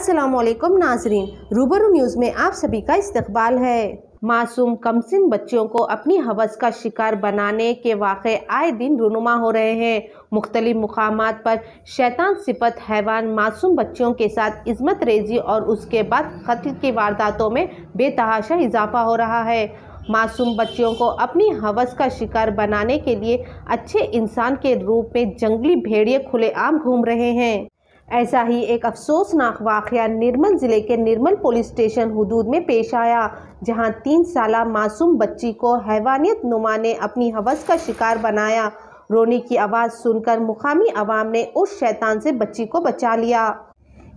असलकम नाजरीन रूबरू न्यूज़ में आप सभी का इस्तबाल है मासूम कमसिन बच्चियों को अपनी हवस का शिकार बनाने के वाक़े आए दिन रुनुमा हो रहे हैं मुख्तलि मकाम पर शैतान सिपत हैवान मासूम बच्चियों के साथ इज़्मत रेजी और उसके बाद कत्ल की वारदातों में बेतहाशा इजाफा हो रहा है मासूम बच्चियों को अपनी हवस का शिकार बनाने के लिए अच्छे इंसान के रूप में जंगली भेड़िए खुलेआम घूम रहे हैं ऐसा ही एक अफसोसनाक वाक़ निर्मल ज़िले के निर्मल पुलिस स्टेशन हदूद में पेश आया जहां तीन साल मासूम बच्ची को हैवानियत नुमा ने अपनी हवस का शिकार बनाया रोनी की आवाज़ सुनकर मुकामी आवाम ने उस शैतान से बच्ची को बचा लिया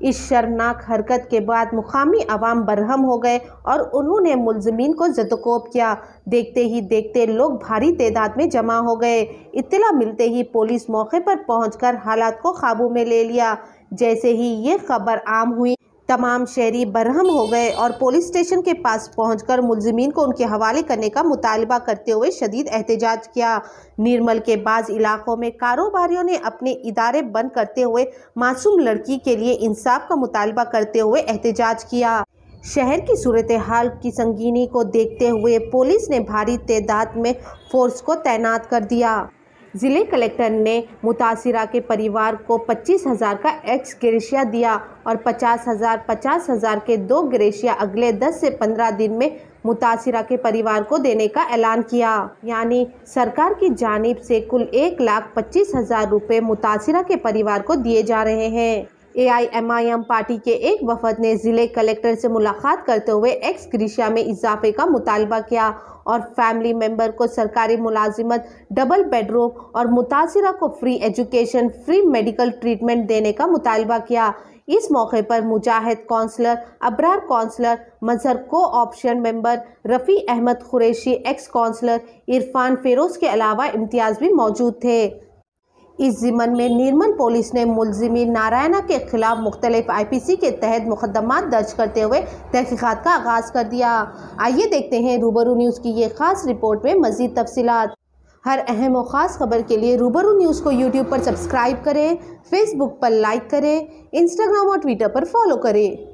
इस शर्मनाक हरकत के बाद मुकामी आवाम बरहम हो गए और उन्होंने मुलजमीन को जदकोब किया देखते ही देखते लोग भारी तादाद में जमा हो गए इतला मिलते ही पुलिस मौके पर पहुंचकर हालात को काबू में ले लिया जैसे ही ये खबर आम हुई तमाम शहरी बरहम हो गए और पुलिस स्टेशन के पास पहुंचकर मुलजमीन को उनके हवाले करने का मुतालबा करते हुए शदीद एहतजाज किया निर्मल के बाद इलाकों में कारोबारियों ने अपने इदारे बंद करते हुए मासूम लड़की के लिए इंसाफ का मुतालबा करते हुए एहतजाज किया शहर की सूरत हाल की संगीनी को देखते हुए पुलिस ने भारी तादाद में फोर्स को तैनात कर दिया ज़िले कलेक्टर ने मुतासरा के परिवार को पच्चीस हज़ार का एक्स ग्रेशिया दिया और पचास हज़ार पचास हज़ार के दो ग्रेशिया अगले दस से पंद्रह दिन में मुतासरा के परिवार को देने का ऐलान किया यानी सरकार की जानब से कुल एक लाख पच्चीस हज़ार रुपये मुतासरा के परिवार को दिए जा रहे हैं एआईएमआईएम पार्टी के एक वफद ने जिले कलेक्टर से मुलाकात करते हुए एक्स ग्रीशिया में इजाफे का मुतालबा किया और फैमिली मेंबर को सरकारी मुलाजिमत डबल बेडरूम और मुतासरा को free education free medical treatment देने का मुतालबा किया इस मौके पर Mujahid councillor Abrar councillor Mazhar co-option member Rafi Ahmed Qureshi ex councillor Irfan Feroz के अलावा इम्तियाज़ भी मौजूद थे इस जिमन में निर्मल पुलिस ने मुलजिमी नारायणा के खिलाफ मुख्तलिफ आईपीसी के तहत मुकदमा दर्ज करते हुए तहकीकत का आगाज़ कर दिया आइए देखते हैं रूबरू न्यूज़ की ये खास रिपोर्ट में मज़ीद तफसीत हर अहम और ख़ास खबर के लिए रूबरू न्यूज़ को यूट्यूब पर सब्सक्राइब करें फेसबुक पर लाइक करें इंस्टाग्राम और ट्विटर पर फॉलो करें